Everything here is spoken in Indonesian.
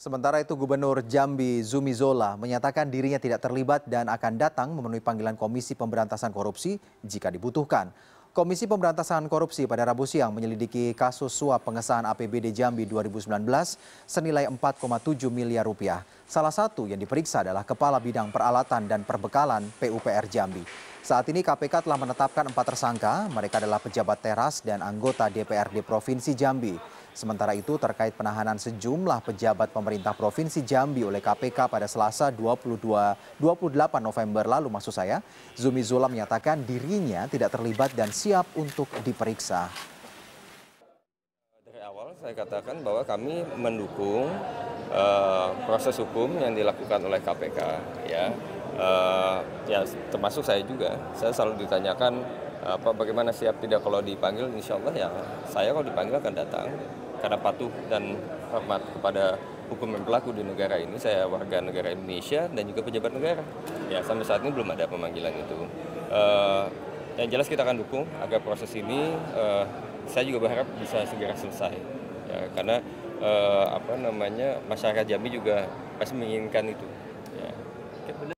Sementara itu Gubernur Jambi Zumi Zola menyatakan dirinya tidak terlibat dan akan datang memenuhi panggilan Komisi Pemberantasan Korupsi jika dibutuhkan. Komisi Pemberantasan Korupsi pada Rabu siang menyelidiki kasus suap pengesahan APBD Jambi 2019 senilai 4,7 miliar rupiah. Salah satu yang diperiksa adalah Kepala Bidang Peralatan dan Perbekalan PUPR Jambi. Saat ini KPK telah menetapkan empat tersangka, mereka adalah pejabat teras dan anggota DPRD Provinsi Jambi. Sementara itu terkait penahanan sejumlah pejabat pemerintah Provinsi Jambi oleh KPK pada Selasa 22 28 November lalu maksud saya, Zumi Zola menyatakan dirinya tidak terlibat dan siap untuk diperiksa. Dari awal saya katakan bahwa kami mendukung uh, proses hukum yang dilakukan oleh KPK ya uh, ya termasuk saya juga saya selalu ditanyakan apa bagaimana siap tidak kalau dipanggil insya Allah ya saya kalau dipanggil akan datang karena patuh dan hormat kepada hukum yang berlaku di negara ini saya warga negara Indonesia dan juga pejabat negara ya sampai saat ini belum ada pemanggilan itu uh, yang jelas kita akan dukung agar proses ini uh, saya juga berharap bisa segera selesai ya karena uh, apa namanya masyarakat Jambi juga pasti menginginkan itu ya.